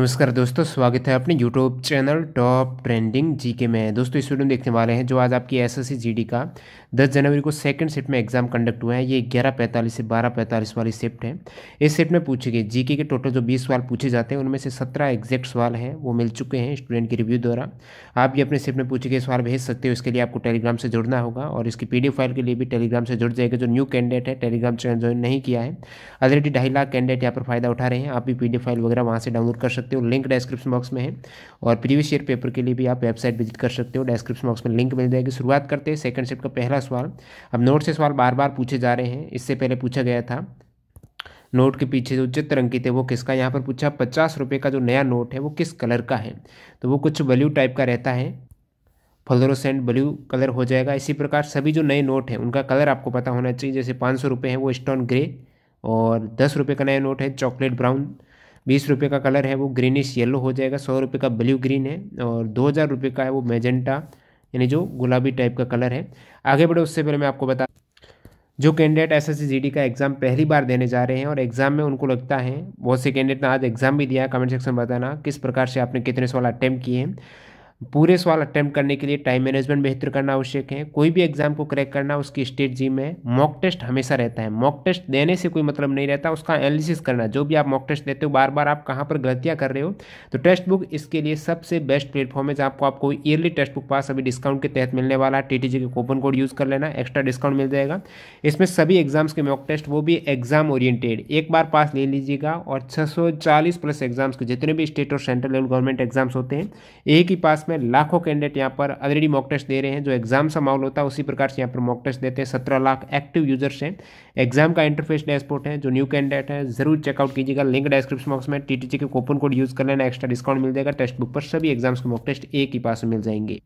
नमस्कार दोस्तों स्वागत है अपने YouTube channel top trending GK में दोस्तों इस वीडियो में देखने वाले हैं जो आज आपकी एसएससी जीडी का 10 जनवरी को सेकंड शिफ्ट में एग्जाम कंडक्ट हुआ है ये ग्यारह पैंतालीस से बारह पैंतालीस वाली शिफ्ट है इस शिफ्ट में पूछे गए जीके के टोटल जो बीस सवाल पूछे जाते हैं उनमें से सत्रह एग्जैक्ट सवाल हैं वो मिल चुके हैं स्टूडेंट के रिव्यू द्वारा आप भी अपने शिफ्ट में पूछे गए सवाल भेज सकते हो इसके लिए आपको टेलीग्राम से जुड़ना होगा और इसकी पी फाइल के लिए भी टेलीग्राम से जुड़ जाएगा जो न्यू कैंडिडेट है टेलीग्राम चैनल ज्वाइन नहीं किया है ऑलरेडी ढाई लाख कैंडिडेट यहाँ पर फायदा उठा रहे हैं आप भी पी फाइल वगैरह वहाँ से डाउनलोड कर सकते सकते हो लिंक डिस्क्रिप्शन बॉक्स में है और प्रीवियस ईयर पेपर के लिए भी आप वेबसाइट विजिट कर सकते हो डिस्क्रिप्शन बॉक्स में लिंक मिल जाएगी शुरुआत करते हैं सेकंड सेट का पहला सवाल अब नोट से सवाल बार बार पूछे जा रहे हैं इससे पहले पूछा गया था नोट के पीछे जो चित्र अंकित है वो किसका यहाँ पर पूछा पचास रुपये का जो नया नोट है वो किस कलर का है तो वो कुछ वैल्यू टाइप का रहता है फ्लोरोसेंट ब्लू कलर हो जाएगा इसी प्रकार सभी जो नए नोट हैं उनका कलर आपको पता होना चाहिए जैसे पाँच सौ रुपये हैं वो स्टोन ग्रे और दस रुपये का नया नोट है चॉकलेट ब्राउन बीस रुपये का कलर है वो ग्रीनिश येलो हो जाएगा सौ रुपये का ब्लू ग्रीन है और दो हज़ार रुपये का है वो मेजेंटा यानी जो गुलाबी टाइप का कलर है आगे बढ़े उससे पहले मैं आपको बता जो कैंडिडेट एस एस का एग्ज़ाम पहली बार देने जा रहे हैं और एग्ज़ाम में उनको लगता है बहुत से कैंडिडेट ने आज एग्ज़ाम भी दिया है कमेंट सेक्शन में बताना किस प्रकार से आपने कितने सवाल अटैम्प्ट किए हैं पूरे सवाल अटैम्प्ट करने के लिए टाइम मैनेजमेंट बेहतर करना आवश्यक है कोई भी एग्जाम को क्रैक करना उसकी स्टेट जी में है मॉक टेस्ट हमेशा रहता है मॉक टेस्ट देने से कोई मतलब नहीं रहता उसका एनालिसिस करना जो भी आप मॉक टेस्ट देते हो बार बार आप कहाँ पर गलतियाँ कर रहे हो तो टेस्ट बुक इसके लिए सबसे बेस्ट प्लेटफॉर्म है जहाँ आपको आपको ईयरली टेस्ट बुक पास अभी डिस्काउंट के तहत मिलने वाला है T K coupon code use कर लेना एक्स्ट्रा डिस्काउंट मिल जाएगा इसमें सभी एग्जाम्स के मॉक टेस्ट वो भी एग्जाम ओरिएंटेड एक बार पास ले लीजिएगा और छः प्लस एग्जाम्स के जितने भी स्टेट और सेंट्रल लेवल गवर्नमेंट एग्जाम्स होते हैं एक ही पास में लाखों कैंडिडेट यहाँ पर ऑलरेडी मॉक टेस्ट दे रहे हैं जो एग्जाम का माहौल होता है उसी प्रकार से यहाँ पर मॉक टेस्ट देते हैं सत्रह लाख एक्टिव यूजर्स हैं एग्जाम का इंटरफेस डैशबोर्ड है जो न्यू कैंडिडेट है जरूर चेकआउट कीजिएगा लिंक डिस्क्रिप्शन बॉक्स में T K coupon code use कर लेना एक्स्ट्रा डिस्काउंट मिल जाएगा टेस्ट बुक पर सभी एग्जाम्स के मॉक टेस्ट एक ही पास मिल जाएंगे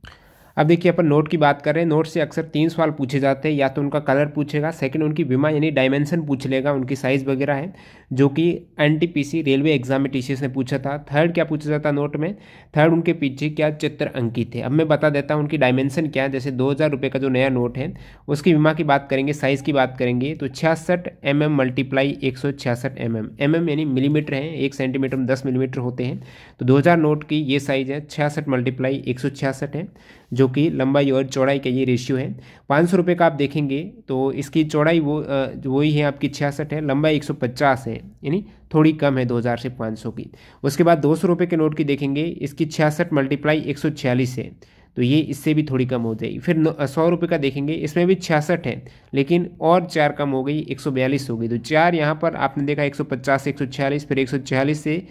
अब देखिए अपन नोट की बात करें नोट से अक्सर तीन सवाल पूछे जाते हैं या तो उनका कलर पूछेगा सेकंड उनकी बीमा यानी डायमेंशन पूछ लेगा उनकी साइज़ वगैरह है जो कि NTPC railway exam teachers TCS ने पूछा था थर्ड क्या पूछा जाता नोट में थर्ड उनके पीछे क्या चित्र अंकित है अब मैं बता देता हूँ उनकी डायमेंशन क्या है जैसे दो हज़ार का जो नया नोट है उसकी बीमा की बात करेंगे साइज़ की बात करेंगे तो छियासठ एम एम मल्टीप्लाई एक सौ छियासठ एम एम एम एम यानी मिलीमीटर है एक सेंटीमीटर में दस मिलीमीटर होते हैं तो दो हज़ार नोट की ये साइज़ है छियासठ मल्टीप्लाई एक छियासठ है जो जो कि लंबाई और चौड़ाई का ये रेशियो है पाँच सौ रुपये का आप देखेंगे तो इसकी चौड़ाई वो वही है आपकी छियासठ है लंबाई एक सौ पचास है यानी थोड़ी कम है दो हज़ार से पाँच सौ की उसके बाद दो सौ रुपये के नोट की देखेंगे इसकी छियासठ मल्टीप्लाई एक सौ छियालीस है तो ये इससे भी थोड़ी कम हो जाएगी फिर सौ रुपये का देखेंगे इसमें भी छियासठ है लेकिन और चार कम हो गई एक सौ बयालीस हो गई तो चार यहाँ पर आपने देखा एक सौ पचास एक सौ छियालीस फिर एक सौ छियालीस से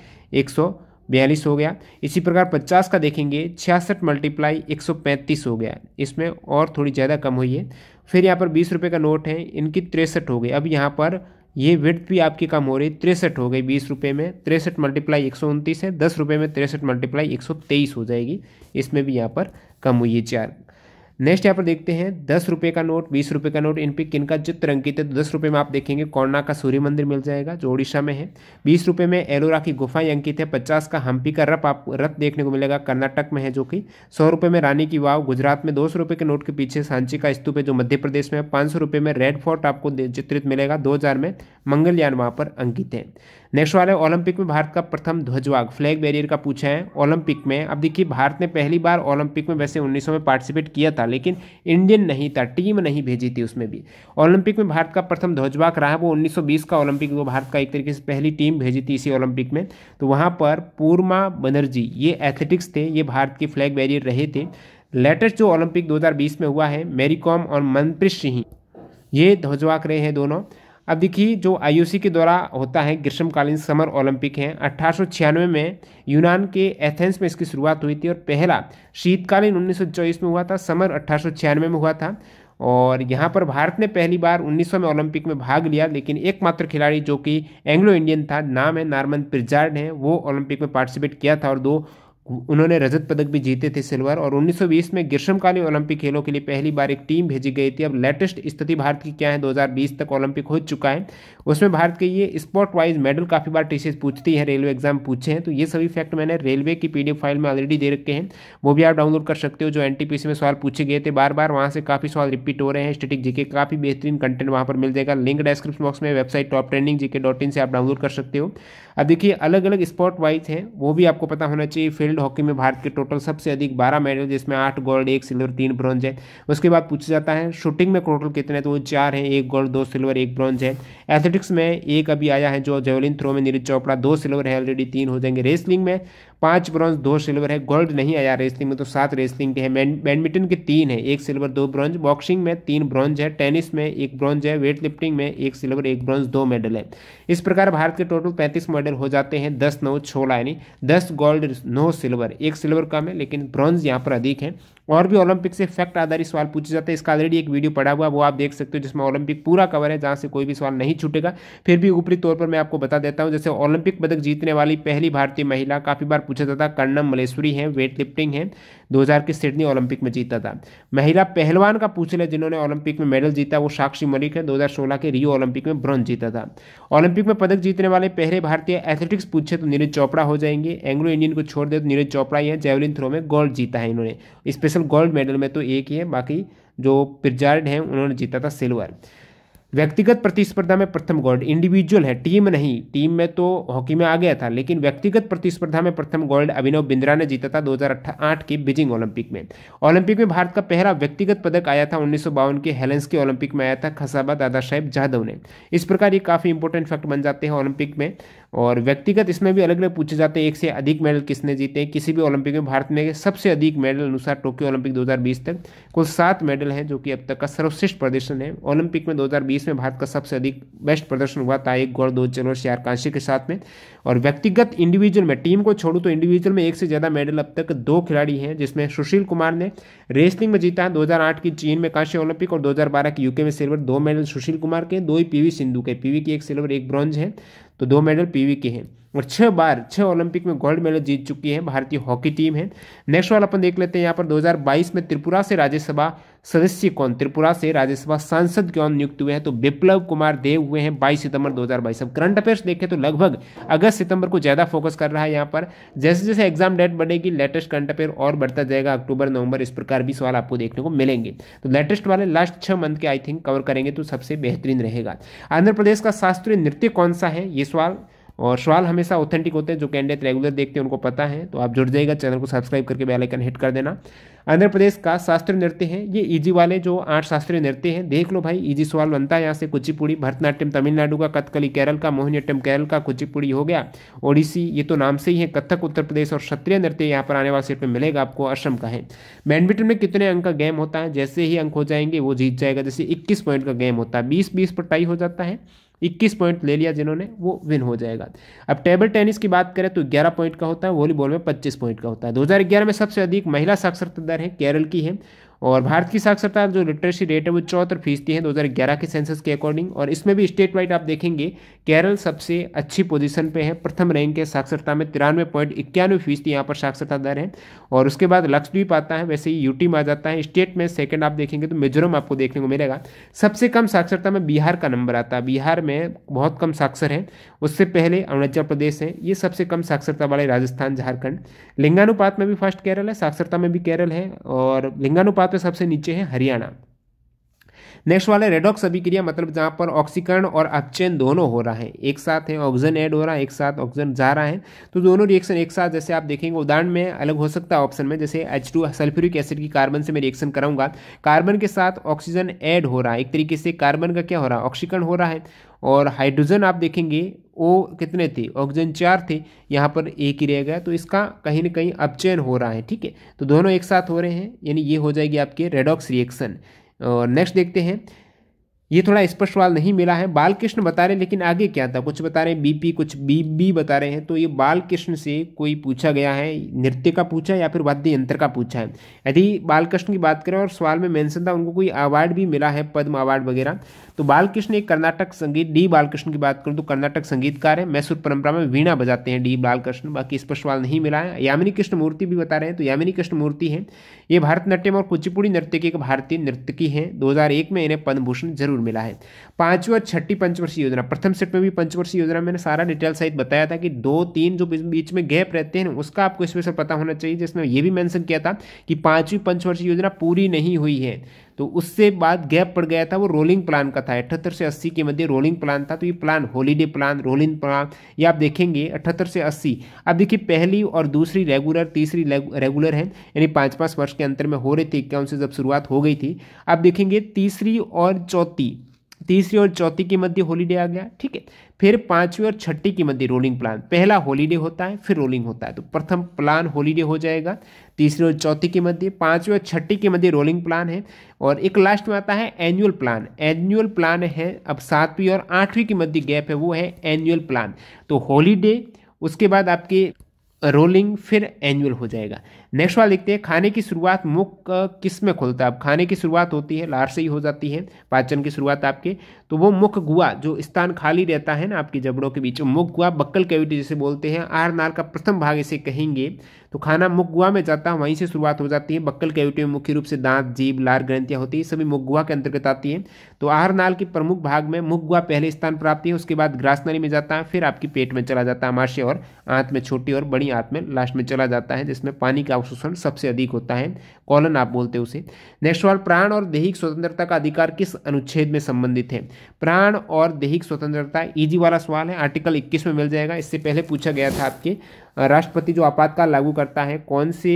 एक सौ बयालीस हो गया इसी प्रकार पचास का देखेंगे छियासठ मल्टीप्लाई एक सौ पैंतीस हो गया इसमें और थोड़ी ज़्यादा कम हुई है फिर यहाँ पर बीस रुपये का नोट है इनकी तिरसठ हो गई अब यहाँ पर ये विड्थ भी आपकी कम हो रही तिरसठ हो गई बीस रुपये में तिरसठ मल्टीप्लाई एक सौ उनतीस है दस रुपये में तिरसठ मल्टीप्लाई एक सौ तेईस हो जाएगी इसमें भी यहाँ पर कम हुई है चार नेक्स्ट यहाँ पर देखते हैं दस रुपये का नोट बीस रुपये का नोट इन पे किन का चित्र अंकित है तो दस रुपये में आप देखेंगे कोर्णा का सूर्य मंदिर मिल जाएगा जो उड़ीसा में है बीस रुपये में एलोरा की गुफाएं अंकित है पचास का हम्पी का रथ आप रथ देखने को मिलेगा कर्नाटक में है जो कि सौ रुपये में रानी की वाव गुजरात में दो सौ रुपये के नोट के पीछे सांची का स्तूप है जो मध्य प्रदेश में है पाँच सौ रुपये में रेड फोर्ट आपको चित्रित मिलेगा दो हज़ार में मंगलयान वहाँ पर अंकित है नेक्स्ट वाले है ओलंपिक में भारत का प्रथम ध्वजवाग फ्लैग बैरियर का पूछा है ओलंपिक में अब देखिए भारत ने पहली बार ओलंपिक में वैसे उन्नीस में पार्टिसिपेट किया था लेकिन इंडियन नहीं था टीम नहीं भेजी थी उसमें भी ओलंपिक में भारत का प्रथम ध्वजवाक रहा वो 1920 का ओलंपिक वो भारत का एक तरीके से पहली टीम भेजी थी इसी ओलंपिक में तो वहाँ पर पूर्मा बनर्जी ये एथलेटिक्स थे ये भारत के फ्लैग बैरियर रहे थे लेटेस्ट जो ओलंपिक दो में हुआ है मेरी और मनप्रीत सिंह ये ध्वजवाक रहे हैं दोनों अब देखिए जो आईओसी के द्वारा होता है ग्रीष्मकालीन समर ओलंपिक हैं अट्ठारह में यूनान के एथेंस में इसकी शुरुआत हुई थी और पहला शीतकालीन उन्नीस में हुआ था समर अट्ठारह में हुआ था और यहाँ पर भारत ने पहली बार 1900 में ओलंपिक में भाग लिया लेकिन एकमात्र खिलाड़ी जो कि एंग्लो इंडियन था नाम है नार्मन प्रिजार्ड हैं वो ओलंपिक में पार्टिसिपेट किया था और दो उन्होंने रजत पदक भी जीते थे सिल्वर और 1920 में ग्रीष्मकालीन ओलंपिक खेलों के लिए पहली बार एक टीम भेजी गई थी अब लेटेस्ट स्थिति भारत की क्या है 2020 तक ओलंपिक हो चुका है उसमें भारत के ये स्पोर्ट वाइज मेडल काफ़ी बार टीसीज पूछती है रेलवे एग्जाम पूछे हैं तो ये सभी फैक्ट मैंने रेलवे की पी फाइल में ऑलरेडी दे रखे हैं वो भी आप डाउनलोड कर सकते हो जो एन में सवाल पूछे गए थे बार बार वहाँ से काफ़ी सवाल रिपीट हो रहे हैं स्टेटिक जी काफ़ी बेहतरीन कंटेंट वहाँ पर मिल जाएगा लिंक डिस्क्रिप्शन बॉक्स में वेबसाइट टॉप ट्रेंडिंग जी से आप डाउनलोड कर सकते हो अब देखिए अलग अलग स्पॉट वाइज हैं वो भी आपको पता होना चाहिए फील्ड फील्ड हॉकी में भारत के टोटल सबसे अधिक बारह मेडल जिसमें आठ गोल्ड एक सिल्वर तीन ब्रॉन्ज है उसके बाद पूछा जाता है शूटिंग में टोटल कितने हैं तो वो चार हैं एक गोल्ड दो सिल्वर एक ब्रॉन्ज है एथलेटिक्स में एक अभी आया है जो जेवलिन थ्रो में नीरज चोपड़ा दो सिल्वर है ऑलरेडी तीन हो जाएंगे रेसलिंग में पाँच ब्रॉन्ज दो सिल्वर है गोल्ड नहीं आया रेसलिंग में तो सात रेसलिंग के हैं बैडमिंटन के तीन है एक सिल्वर दो ब्रॉन्ज बॉक्सिंग में तीन ब्रॉन्ज है टेनिस में एक ब्रॉन्ज है वेट लिफ्टिंग में एक सिल्वर एक ब्रॉन्ज दो मेडल है इस प्रकार भारत के टोटल पैंतीस मेडल हो जाते हैं दस नौ छोला यानी दस गोल्ड नौ सिल्वर एक सिल्वर कम है लेकिन ब्रॉन्ज यहाँ पर अधिक है और भी ओलंपिक से फैक्ट आधारित सवाल पूछे जाते हैं इसका ऑलरेडी एक वीडियो पड़ा हुआ वो आप देख सकते हो जिसमें ओलंपिक पूरा कवर है जहाँ से कोई भी सवाल नहीं छूटेगा फिर भी ऊपरी तौर पर मैं आपको बता देता हूँ जैसे ओलंपिक पदक जीतने वाली पहली भारतीय महिला काफ़ी बार पूछा जाता कर्णम मलेश्वरी है वेट लिफ्टिंग है दो के सिडनी ओलंपिक में जीता था महिला पहलवान का पूछ लिया जिन्होंने ओलंपिक में मेडल जीता वो साक्षी मलिक है 2016 के रियो ओलंपिक में ब्रॉन्ज जीता था ओलंपिक में पदक जीतने वाले पहले भारतीय एथलेटिक्स पूछे तो नीरज चोपड़ा हो जाएंगे एंग्लो इंडियन को छोड़ दे तो नीरज चोपड़ा ही है जेवलिन थ्रो में गोल्ड जीता है इन्होंने स्पेशल गोल्ड मेडल में तो एक ही है बाकी जो प्रिजार्ड हैं उन्होंने जीता था सिल्वर व्यक्तिगत प्रतिस्पर्धा में प्रथम गोल्ड इंडिविजुअल है टीम नहीं टीम में तो हॉकी में आ गया था लेकिन व्यक्तिगत प्रतिस्पर्धा में प्रथम गोल्ड अभिनव बिंद्रा ने जीता था 2008 के बीजिंग ओलंपिक में ओलंपिक में भारत का पहला व्यक्तिगत पदक आया था उन्नीस के हेलेंस के ओलंपिक में आया था खसाबा दादा साहेब जाधव ने इस प्रकार ये काफ़ी इंपॉर्टेंट फैक्ट बन जाते हैं ओलंपिक में और व्यक्तिगत इसमें भी अलग अलग पूछे जाते हैं एक से अधिक मेडल किसने जीते हैं किसी भी ओलंपिक में भारत में सबसे अधिक मेडल अनुसार टोक्यो ओलंपिक 2020 तक कुल सात मेडल हैं जो कि अब तक का सर्वश्रेष्ठ प्रदर्शन है ओलंपिक में 2020 में भारत का सबसे अधिक बेस्ट प्रदर्शन हुआ था एक गौर दो चलो कांशी के साथ में और व्यक्तिगत इंडिविजुअल में टीम को छोड़ू तो इंडिविजुअल में एक से ज़्यादा मेडल अब तक दो खिलाड़ी हैं जिसमें सुशील कुमार ने रेसलिंग में जीता 2008 की चीन में कांस्य ओलंपिक और 2012 की यूके में सिल्वर दो मेडल सुशील कुमार के दो ही पी सिंधु के पीवी की एक सिल्वर एक ब्रॉन्ज है तो दो मेडल पीवी के हैं और छह बार छह ओलंपिक में गोल्ड मेडल जीत चुकी है भारतीय हॉकी टीम है नेक्स्ट वाला अपन देख लेते हैं यहाँ पर 2022 में त्रिपुरा से राज्यसभा सदस्य कौन त्रिपुरा से राज्यसभा सांसद कौन नियुक्त हुए हैं तो विप्लव कुमार देव हुए हैं 22 सितंबर 2022 अब करंट अफेयर्स देखें तो लगभग अगस्त सितंबर को ज़्यादा फोकस कर रहा है यहाँ पर जैसे जैसे एग्जाम डेट बढ़ेगी लेटेस्ट करंट अफेयर और बढ़ता जाएगा अक्टूबर नवंबर इस प्रकार भी सवाल आपको देखने को मिलेंगे तो लेटेस्ट वाले लास्ट छः मंथ के आई थिंक कवर करेंगे तो सबसे बेहतरीन रहेगा आंध्र प्रदेश का शास्त्रीय नृत्य कौन सा है ये सवाल और सवाल हमेशा ऑथेंटिक होते हैं जो कैंडिडेट रेगुलर देखते हैं उनको पता है तो आप जुड़ जाएगा चैनल को सब्सक्राइब करके बेल आइकन हिट कर देना आंध्र प्रदेश का शास्त्रीय नृत्य है ये इजी e वाले जो आठ शास्त्रीय नृत्य हैं देख लो भाई इजी e सवाल बनता है यहाँ से कुचिपुड़ी भरतनाट्यम तमिलनाडु का कथकली केरल का मोहिनीअट्टम केरल का कुचिपुड़ी हो गया ओडिसी ये तो नाम से ही है कथक उत्तर प्रदेश और क्षत्रिय नृत्य यहाँ पर आने वाले सीट पर मिलेगा आपको असम का है बैडमिंटन में कितने अंक का गेम होता है जैसे ही अंक हो जाएंगे वो जीत जाएगा जैसे इक्कीस पॉइंट का गेम होता है बीस बीस पर टाई हो जाता है 21 पॉइंट ले लिया जिन्होंने वो विन हो जाएगा अब टेबल टेनिस की बात करें तो 11 पॉइंट का होता है वॉलीबॉल में 25 पॉइंट का होता है 2011 में सबसे अधिक महिला साक्षरता दर है केरल की है और भारत की साक्षरता जो लिटरेसी रेट है वो चौहत्तर फीसदी है ग्यारह के सेंसस के अकॉर्डिंग और इसमें भी स्टेट वाइड आप देखेंगे केरल सबसे अच्छी पोजीशन पे है प्रथम रैंक है साक्षरता में तिरानवे पॉइंट इक्यानवे फीसदी यहाँ पर साक्षरता दर है और उसके बाद लक्षद्वीप आता है वैसे ही यूटी में आ जाता है स्टेट में सेकेंड आप देखेंगे तो मिजोरम आपको देखने को मिलेगा सबसे कम साक्षरता में बिहार का नंबर आता है बिहार में बहुत कम साक्षर है उससे पहले अरुणाचल प्रदेश है ये सबसे कम साक्षरता वाले राजस्थान झारखंड लिंगानुपात में भी फर्स्ट केरल है साक्षरता में भी केरल है और लिंगानुपात पे सबसे नीचे है हरियाणा नेक्स्ट वाला है रेडॉक्स अभिक्रिया मतलब जहाँ पर ऑक्सीकरण और अपचयन दोनों हो रहा है एक साथ है ऑक्सीजन ऐड हो रहा है एक साथ ऑक्सीजन जा रहा है तो दोनों रिएक्शन एक साथ जैसे आप देखेंगे उदाहरण में अलग हो सकता है ऑप्शन में जैसे एच सल्फ्यूरिक एसिड की कार्बन से मैं रिएक्शन कराऊंगा कार्बन के साथ ऑक्सीजन ऐड हो रहा है एक तरीके से कार्बन का क्या हो रहा है ऑक्सीकरण हो रहा है और हाइड्रोजन आप देखेंगे ओ कितने थे ऑक्सीजन चार थे यहाँ पर एक ही रह गया तो इसका कहीं ना कहीं अपचयन हो रहा है ठीक है तो दोनों एक साथ हो रहे हैं यानी ये हो जाएगी आपके रेडॉक्स रिएक्शन और नेक्स्ट देखते हैं ये थोड़ा स्पष्ट सवाल नहीं मिला है बालकृष्ण बता रहे लेकिन आगे क्या था कुछ बता रहे हैं बीपी कुछ बी बी बता रहे हैं तो ये बालकृष्ण से कोई पूछा गया है नृत्य का पूछा या फिर वाद्य यंत्र का पूछा है यदि बालकृष्ण की बात करें और सवाल में मेंशन था उनको कोई अवार्ड भी मिला है पद्म अवार्ड वगैरह तो बालकृष्ण एक कर्नाटक संगीत डी बालकृष्ण की बात करूँ तो कर्नाटक संगीतकार है मैसूर परंपरा में वीणा बजाते हैं डी बालकृष्ण बाकी स्पष्ट वाल नहीं मिला है यामिनी कृष्ण मूर्ति भी बता रहे हैं तो यामिनी कृष्ण मूर्ति है ये भारतनाट्यम और कुचिपुड़ी नृत्य की एक भारतीय नृत्यकी है दो में इन्हें पद्म भूषण जरूर मिला है पांचवी और छठी पंचवर्षीय योजना प्रथम सेट में भी पंचवर्षीय योजना मैंने सारा डिटेल सहित बताया था कि दो तीन जो बीच में गैप रहते हैं उसका आपको स्पेशल पता होना चाहिए जिसमें यह भी मैंशन किया था कि पांचवी पंचवर्षीय योजना पूरी नहीं हुई है तो उससे बाद गैप पड़ गया था वो रोलिंग प्लान का था अठहत्तर से अस्सी के मध्य रोलिंग प्लान था तो ये plan holiday plan rolling plan ये आप देखेंगे अठहत्तर से अस्सी अब देखिए पहली और दूसरी रेगुलर तीसरी रेगुलर है यानी पाँच पाँच वर्ष के अंतर में हो रही थी इक्यावन से जब शुरुआत हो गई थी अब देखेंगे तीसरी और चौथी तीसरी और चौथी की मध्य हॉलीडे आ गया ठीक है फिर पांचवी और छठी की मध्य रोलिंग प्लान पहला हॉलीडे होता है फिर रोलिंग होता है तो प्रथम प्लान हॉलीडे हो जाएगा तीसरी और चौथी के मध्य पांचवी और छठी के मध्य रोलिंग प्लान है और एक लास्ट में आता है एनुअल प्लान एनुअल प्लान है अब सातवीं और आठवीं के मध्य गैप है वो है एनुअल प्लान तो हॉलीडे उसके बाद आपके रोलिंग फिर एनुअल हो जाएगा नेक्स्ट वाला लिखते हैं खाने की शुरुआत मुख किस में खुलता है अब खाने की शुरुआत होती है लार से ही हो जाती है पाचन की शुरुआत आपके तो वो मुख गुआ जो स्थान खाली रहता है ना आपकी जबड़ों के बीच मुख गुआ बक्कल कैविटी जिसे बोलते हैं आर नाल का प्रथम भाग इसे कहेंगे तो खाना मुख गुआ में जाता है वहीं से शुरुआत हो जाती है बक्कल कैविटी में मुख्य रूप से दांत जीभ लार ग्रंथियाँ होती है सभी मुख गुआ के अंतर्गत आती है तो आहार नाल के प्रमुख भाग में मुख गुआ पहले स्थान प्राप्ति है उसके बाद ग्रास नली में जाता है फिर आपके पेट में चला जाता है आमाशय और आंत में छोटी और बड़ी आंत में लास्ट में चला जाता है जिसमें पानी का अवशोषण सबसे अधिक होता है कॉलन आप बोलते उसे नेक्स्ट सवाल प्राण और दैहिक स्वतंत्रता का अधिकार किस अनुच्छेद में संबंधित है प्राण और दैहिक स्वतंत्रता इजी वाला सवाल है आर्टिकल 21 में मिल जाएगा इससे पहले पूछा गया था आपके राष्ट्रपति जो आपातकाल लागू करता है कौन से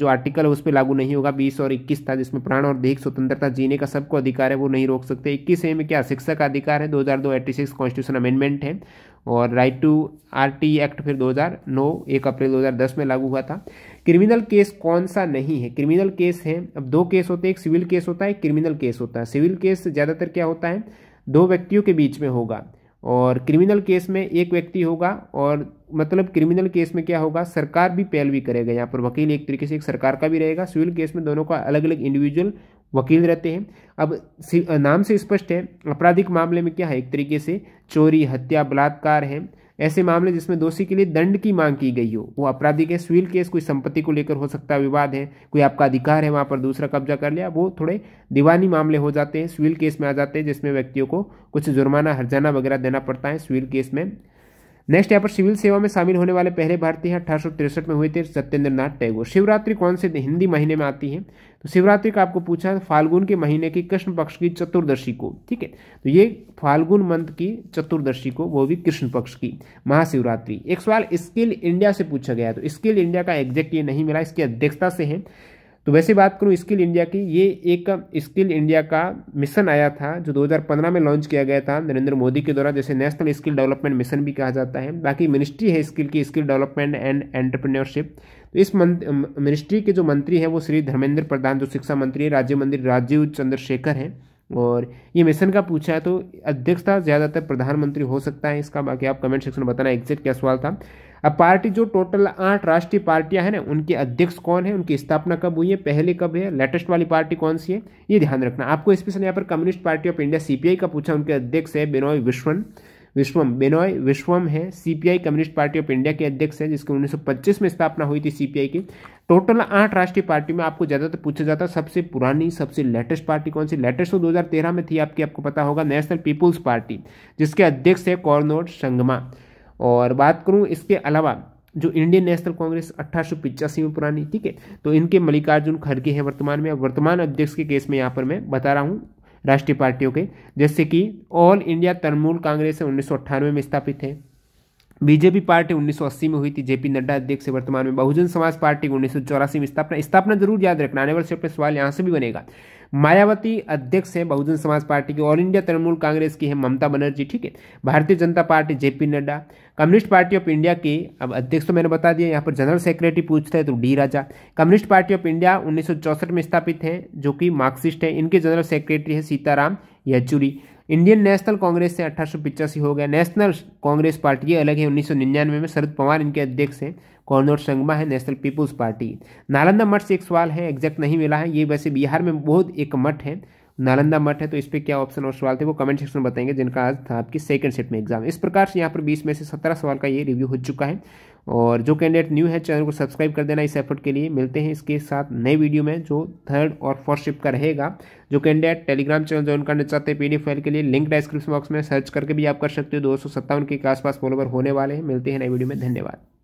जो आर्टिकल है उस पर लागू नहीं होगा 20 और 21 था जिसमें प्राण और दैहिक स्वतंत्रता जीने का सबको अधिकार है वो नहीं रोक सकते 21 ए में क्या शिक्षा का अधिकार है 2002 हज़ार दो एट्टी सिक्स कॉन्स्टिट्यूशन अमेंडमेंट है और राइट टू आरटी एक्ट फिर 2009 एक अप्रैल 2010 में लागू हुआ था क्रिमिनल केस कौन सा नहीं है क्रिमिनल केस है अब दो केस होते हैं एक सिविल केस होता है एक क्रिमिनल केस होता है सिविल केस ज़्यादातर क्या होता है दो व्यक्तियों के बीच में होगा और क्रिमिनल केस में एक व्यक्ति होगा और मतलब क्रिमिनल केस में क्या होगा सरकार भी भी करेगा यहाँ पर वकील एक तरीके से एक सरकार का भी रहेगा सिविल केस में दोनों का अलग अलग इंडिविजुअल वकील रहते हैं अब नाम से स्पष्ट है आपराधिक मामले में क्या है एक तरीके से चोरी हत्या बलात्कार है ऐसे मामले जिसमें दोषी के लिए दंड की मांग की गई हो वो आपराधिक है सिविल केस कोई संपत्ति को लेकर हो सकता है विवाद है कोई आपका अधिकार है वहाँ पर दूसरा कब्जा कर लिया वो थोड़े दीवानी मामले हो जाते हैं सिविल केस में आ जाते हैं जिसमें व्यक्तियों को कुछ जुर्माना हर्जाना वगैरह देना पड़ता है सिविल केस में नेक्स्ट यहाँ पर सिविल सेवा में शामिल होने वाले पहले भारतीय अठारह में हुए थे सत्येंद्र नाथ टैगोर शिवरात्रि कौन से हिंदी महीने में आती है तो शिवरात्रि का आपको पूछा फाल्गुन के महीने की कृष्ण पक्ष की चतुर्दशी को ठीक है तो ये फाल्गुन मंथ की चतुर्दशी को वो भी कृष्ण पक्ष की महाशिवरात्रि एक सवाल स्किल इंडिया से पूछा गया तो स्किल इंडिया का एग्जैक्ट ये नहीं मिला इसकी अध्यक्षता से है तो वैसे बात करूँ स्किल इंडिया की ये एक स्किल इंडिया का मिशन आया था जो 2015 में लॉन्च किया गया था नरेंद्र मोदी के द्वारा जैसे नेशनल स्किल डेवलपमेंट मिशन भी कहा जाता है बाकी मिनिस्ट्री है स्किल की स्किल डेवलपमेंट एंड एंटरप्रेन्योरशिप तो इस मिनिस्ट्री के जो मंत्री हैं वो श्री धर्मेंद्र प्रधान जो शिक्षा मंत्री है राज्य मंत्री राजीव चंद्रशेखर हैं और ये मिशन का पूछा है तो अध्यक्षता ज़्यादातर प्रधानमंत्री हो सकता है इसका बाकी आप कमेंट सेक्शन में बताना एग्जैक्ट क्या सवाल था अब पार्टी जो टोटल आठ राष्ट्रीय पार्टियां हैं ना उनके अध्यक्ष कौन है उनकी स्थापना कब हुई है पहले कब है लेटेस्ट वाली पार्टी कौन सी है ये ध्यान रखना आपको स्पेशल यहाँ पर communist party of India C का पूछा उनके अध्यक्ष है बिनोय विश्वन विश्वम बेनॉय विश्वम है CPI communist party of India के अध्यक्ष हैं जिसकी 1925 में स्थापना हुई थी सीपीआई की टोटल आठ राष्ट्रीय पार्टी में आपको ज़्यादातर पूछा जाता है सबसे पुरानी सबसे लेटेस्ट पार्टी कौन सी लेटेस्ट तो 2013 में थी आपकी आपको पता होगा नेशनल पीपुल्स पार्टी जिसके अध्यक्ष है कॉर्नोड संगमा और बात करूँ इसके अलावा जो इंडियन नेशनल कांग्रेस अट्ठारह में पुरानी ठीक है तो इनके मल्लिकार्जुन खड़गे हैं वर्तमान में वर्तमान अध्यक्ष के केस में यहाँ पर मैं बता रहा हूँ राष्ट्रीय पार्टियों के जैसे कि ऑल इंडिया तृणमूल कांग्रेस उन्नीस में स्थापित है बीजेपी पार्टी 1980 में हुई थी जेपी नड्डा अध्यक्ष वर्तमान में बहुजन समाज पार्टी की उन्नीस में स्थापना स्थापना जरूर याद रखना आने वाले अपने सवाल यहाँ से भी बनेगा मायावती अध्यक्ष हैं बहुजन समाज पार्टी की ऑल इंडिया तृणमूल कांग्रेस की है ममता बनर्जी ठीक है Bharatiya Janata party JP Nadda communist party of India के अब अध्यक्ष तो मैंने बता दिया यहाँ पर जनरल सेक्रेटरी पूछते हैं तो D Raja communist party of India उन्नीस में स्थापित है जो कि मार्क्सिस्ट है इनके जनरल सेक्रेटरी है Sitaram Yechury Indian National Congress से अठारह हो गया नेशनल कांग्रेस पार्टी ये अलग है उन्नीस में शरद पवार इनके अध्यक्ष हैं कॉर्नोट संगमा है नेशनल पीपुल्स पार्टी नालंदा मठ से एक सवाल है एग्जैक्ट नहीं मिला है ये वैसे बिहार में बहुत एक मठ है नालंदा मठ है तो इस पर क्या ऑप्शन और सवाल थे वो कमेंट सेक्शन में बताएंगे जिनका आज था आपकी सेकंड सेट में एग्जाम इस प्रकार से यहाँ पर 20 में से 17 सवाल का ये रिव्यू हो चुका है और जो कैंडिडेट न्यू है चैनल को सब्सक्राइब कर देना इस एफर्ट के लिए मिलते हैं इसके साथ नए वीडियो में जो थर्ड और फोर्थ शिफ्ट का रहेगा जो कैंडिडेट टेलीग्राम चैनल ज्वाइन करना चाहते हैं पीडीएफ फाइल के लिए लिंक डिस्क्रिप्शन बॉक्स में सर्च करके भी आप कर सकते हो दो के आसपास फॉलोवर होने वाले हैं मिलते हैं नए वीडियो में धन्यवाद